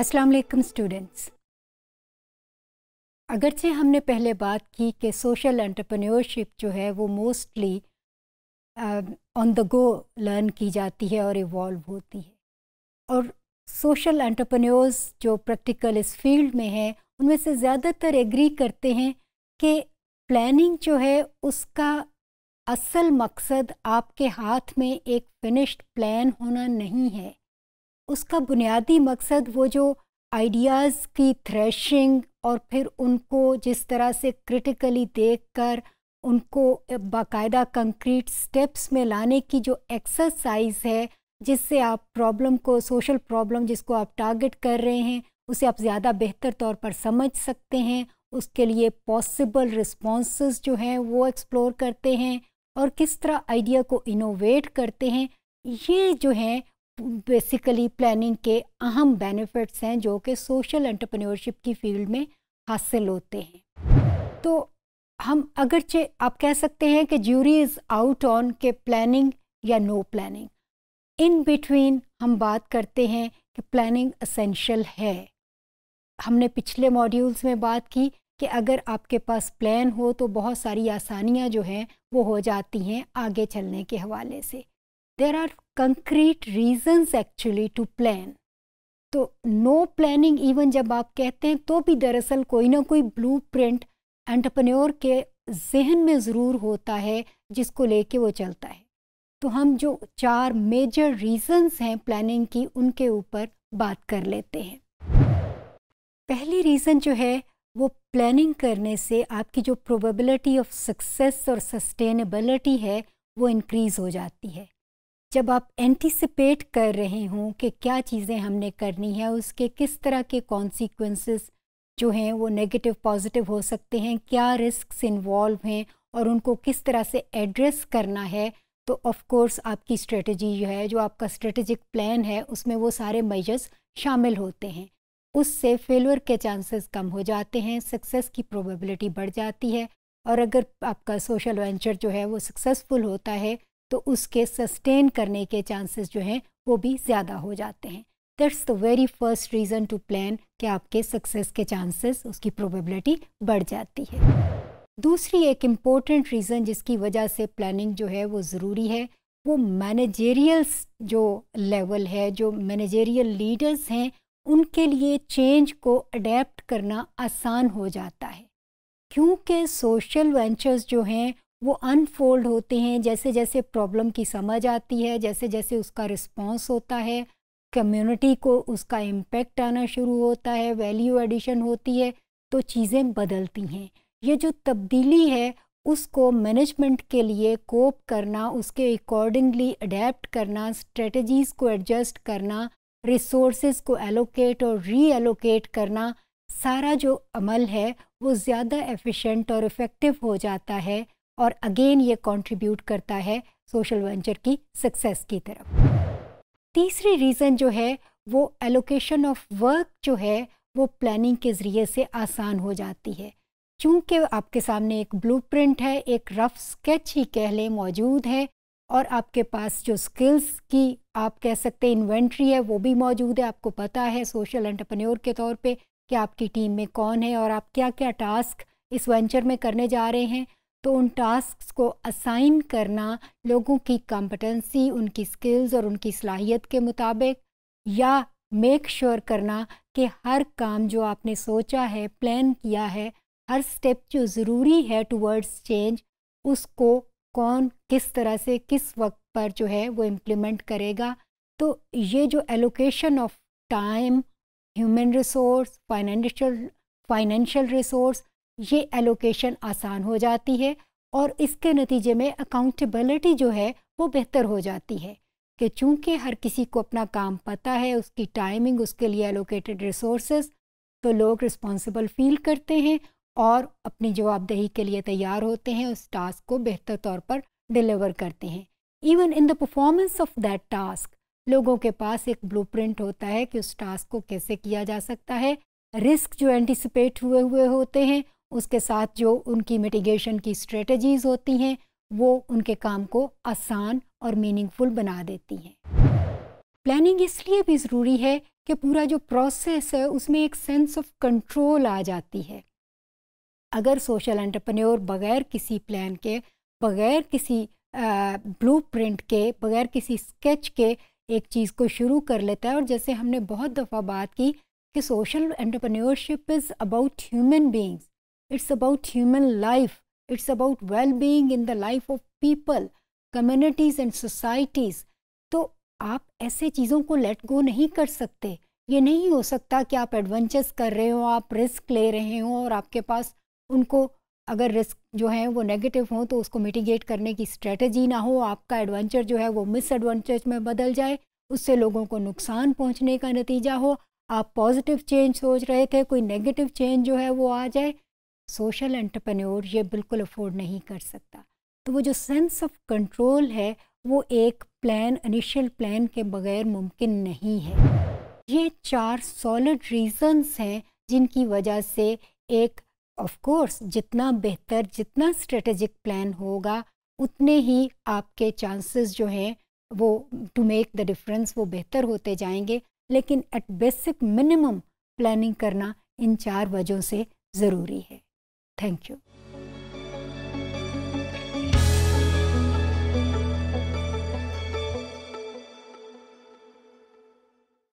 अस्सलाम स्टूडेंट्स अगरचे हमने पहले बात की कि सोशल एंटरप्रेन्योरशिप जो है वो mostly on the go learn की जाती है और इवॉल्व होती है और सोशल एंटरप्रेन्योर्स जो प्रैक्टिकल इस फील्ड में हैं उनमें से ज़्यादातर एग्री करते हैं कि प्लानिंग जो है उसका असल मकसद आपके हाथ में एक फिनिश्ड प्लान होना नहीं है उसका बुनियादी मकसद वो जो आइडियाज़ की थ्रेशिंग और फिर उनको जिस तरह से क्रिटिकली देखकर उनको बाकायदा कंक्रीट स्टेप्स में लाने की जो एक्सरसाइज है जिससे आप प्रॉब्लम को सोशल प्रॉब्लम जिसको आप टारगेट कर रहे हैं उसे आप ज़्यादा बेहतर तौर पर समझ सकते हैं उसके लिए पॉसिबल रिस्पॉन्स जो हैं वो एक्सप्लोर करते हैं और किस तरह आइडिया को इनोवेट करते हैं ये जो हैं बेसिकली प्लानिंग के अहम बेनिफिट्स हैं जो कि सोशल एंटरप्रेन्योरशिप की फील्ड में हासिल होते हैं तो हम अगरचे आप कह सकते हैं कि ज्यूरी इज़ आउट ऑन के प्लानिंग या नो प्लानिंग इन बिटवीन हम बात करते हैं कि प्लानिंग असेंशल है हमने पिछले मॉड्यूल्स में बात की कि अगर आपके पास प्लान हो तो बहुत सारी आसानियां जो हैं वो हो जाती हैं आगे चलने के हवाले से there are concrete reasons actually to plan तो नो प्लानिंग इवन जब आप कहते हैं तो भी दरअसल कोई ना कोई ब्लू प्रिंट एंटरप्रन्योर के जहन में ज़रूर होता है जिसको लेके वो चलता है तो हम जो चार मेजर रीजंस हैं प्लानिंग की उनके ऊपर बात कर लेते हैं पहली रीज़न जो है वो प्लानिंग करने से आपकी जो प्रोबेबिलिटी ऑफ सक्सेस और सस्टेनेबिलिटी है वो इंक्रीज़ हो जाती है जब आप एंटिसिपेट कर रहे हों कि क्या चीज़ें हमने करनी है उसके किस तरह के कॉन्सिक्वेंसेस जो हैं वो नेगेटिव पॉजिटिव हो सकते हैं क्या रिस्क इन्वॉल्व हैं और उनको किस तरह से एड्रेस करना है तो ऑफ कोर्स आपकी स्ट्रेटजी जो है जो आपका स्ट्रेटजिक प्लान है उसमें वो सारे मेजर्स शामिल होते हैं उससे फेलर के चांसेस कम हो जाते हैं सक्सेस की प्रोबेबिलिटी बढ़ जाती है और अगर आपका सोशल वेंचर जो है वो सक्सेसफुल होता है तो उसके सस्टेन करने के चांसेस जो हैं वो भी ज़्यादा हो जाते हैं that's the very first reason to plan कि आपके सक्सेस के चांसेस उसकी प्रोबेबिलिटी बढ़ जाती है दूसरी एक इम्पॉर्टेंट रीज़न जिसकी वजह से प्लानिंग जो है वो ज़रूरी है वो मैनेजेरियल जो लेवल है जो मैनेजेरियल लीडर्स हैं उनके लिए चेंज को अडेप्ट करना आसान हो जाता है क्योंकि सोशल वेंचर्स जो हैं वो अनफोल्ड होते हैं जैसे जैसे प्रॉब्लम की समझ आती है जैसे जैसे उसका रिस्पॉन्स होता है कम्युनिटी को उसका इम्पेक्ट आना शुरू होता है वैल्यू एडिशन होती है तो चीज़ें बदलती हैं ये जो तब्दीली है उसको मैनेजमेंट के लिए कोप करना उसके अकॉर्डिंगली अडेप्ट करना स्ट्रेटजीज़ को एडजस्ट करना रिसोर्सेज को एलोकेट और री एलोकेट करना सारा जो अमल है वो ज़्यादा एफिशिएंट और इफ़ेक्टिव हो जाता है और अगेन ये कंट्रीब्यूट करता है सोशल वेंचर की सक्सेस की तरफ तीसरी रीज़न जो है वो एलोकेशन ऑफ वर्क जो है वो प्लानिंग के ज़रिए से आसान हो जाती है चूँकि आपके सामने एक ब्लूप्रिंट है एक रफ स्केच ही कह लें मौजूद है और आपके पास जो स्किल्स की आप कह सकते हैं इन्वेंट्री है वो भी मौजूद है आपको पता है सोशल एंटरप्रेन्योर के तौर पे कि आपकी टीम में कौन है और आप क्या क्या टास्क इस वेंचर में करने जा रहे हैं तो उन टास्क को असाइन करना लोगों की कॉम्पटेंसी उनकी स्किल्स और उनकी सलाहियत के मुताबिक या मेक श्योर sure करना कि हर काम जो आपने सोचा है प्लान किया है हर स्टेप जो ज़रूरी है टूवर्ड्स चेंज उसको कौन किस तरह से किस वक्त पर जो है वो इम्प्लीमेंट करेगा तो ये जो allocation of time human resource financial financial resource ये एलोकेशन आसान हो जाती है और इसके नतीजे में अकाउंटेबिलिटी जो है वो बेहतर हो जाती है कि चूंकि हर किसी को अपना काम पता है उसकी टाइमिंग उसके लिए एलोकेटेड रिसोर्स तो लोग रिस्पॉन्सिबल फील करते हैं और अपनी जवाबदेही के लिए तैयार होते हैं उस टास्क को बेहतर तौर पर डिलीवर करते हैं even in the performance of that task लोगों के पास एक ब्लूप्रिंट होता है कि उस टास्क को कैसे किया जा सकता है रिस्क जो एंटिसिपेट हुए हुए होते हैं उसके साथ जो उनकी मिटिगेशन की स्ट्रेटजीज़ होती हैं वो उनके काम को आसान और मीनिंगफुल बना देती हैं प्लानिंग इसलिए भी ज़रूरी है कि पूरा जो प्रोसेस है उसमें एक सेंस ऑफ कंट्रोल आ जाती है अगर सोशल एंटरप्रेन्योर बगैर किसी प्लान के बगैर किसी प्रिंट के बगैर किसी स्केच के एक चीज़ को शुरू कर लेता है और जैसे हमने बहुत दफ़ा बात की कि social entrepreneurship is about human beings it's about human life it's about well-being in the life of people communities and societies तो आप ऐसे चीज़ों को लेट गो नहीं कर सकते ये नहीं हो सकता कि आप एडवेंचर्स कर रहे हो आप रिस्क ले रहे हो और आपके पास उनको अगर रिस्क जो है वो नेगेटिव हो तो उसको मिटिगेट करने की स्ट्रेटजी ना हो आपका एडवेंचर जो है वो मिस एडवेंचर में बदल जाए उससे लोगों को नुकसान पहुंचने का नतीजा हो आप पॉजिटिव चेंज सोच रहे थे कोई नेगेटिव चेंज जो है वो आ जाए सोशल एंटरप्रेन्योर ये बिल्कुल अफोर्ड नहीं कर सकता तो वो जो सेंस ऑफ कंट्रोल है वो एक प्लान इनिशियल प्लान के बगैर मुमकिन नहीं है ये चार सॉलिड रीजंस हैं जिनकी वजह से एक ऑफ कोर्स जितना बेहतर जितना स्ट्रेटेजिक प्लान होगा उतने ही आपके चांसेस जो हैं वो टू मेक द डिफरेंस वो बेहतर होते जाएंगे लेकिन एट बेसिक मिनिमम प्लानिंग करना इन चार वजहों से ज़रूरी है Thank you.